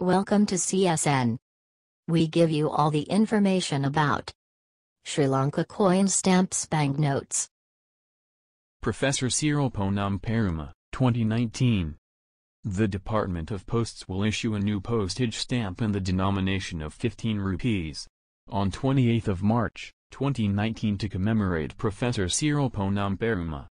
Welcome to CSN. We give you all the information about Sri Lanka coin stamps banknotes. Professor Cyril Ponam Peruma, 2019. The Department of Posts will issue a new postage stamp in the denomination of 15 rupees. On 28 March, 2019 to commemorate Professor Cyril Ponam Peruma.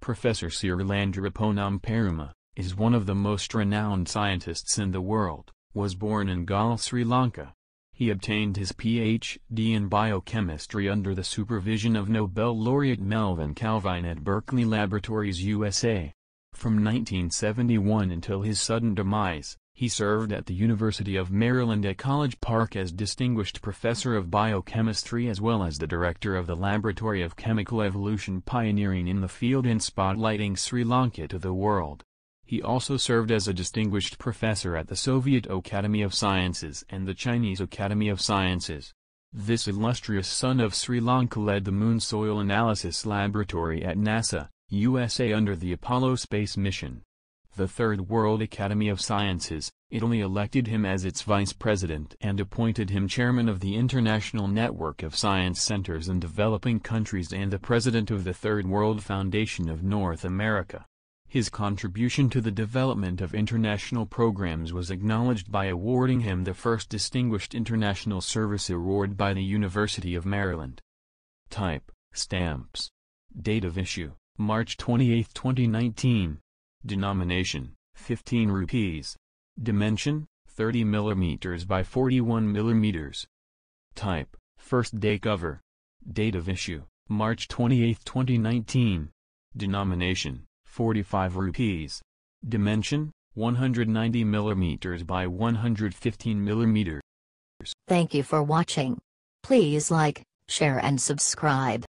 Professor Cyril Andrew Ponam Peruma, is one of the most renowned scientists in the world, was born in Galle, Sri Lanka. He obtained his Ph.D. in biochemistry under the supervision of Nobel laureate Melvin Calvin at Berkeley Laboratories USA. From 1971 until his sudden demise, he served at the University of Maryland at College Park as Distinguished Professor of Biochemistry as well as the Director of the Laboratory of Chemical Evolution pioneering in the field and spotlighting Sri Lanka to the world. He also served as a distinguished professor at the Soviet Academy of Sciences and the Chinese Academy of Sciences. This illustrious son of Sri Lanka led the Moon Soil Analysis Laboratory at NASA, USA under the Apollo space mission. The Third World Academy of Sciences, Italy elected him as its vice president and appointed him chairman of the International Network of Science Centers in Developing Countries and the president of the Third World Foundation of North America. His contribution to the development of international programs was acknowledged by awarding him the first Distinguished International Service Award by the University of Maryland. Type, Stamps. Date of issue, March 28, 2019. Denomination, 15 rupees. Dimension, 30 millimeters by 41 millimeters. Type, First Day Cover. Date of issue, March 28, 2019. Denomination, 45 rupees. Dimension 190 mm by 115 mm. Thank you for watching. Please like, share and subscribe.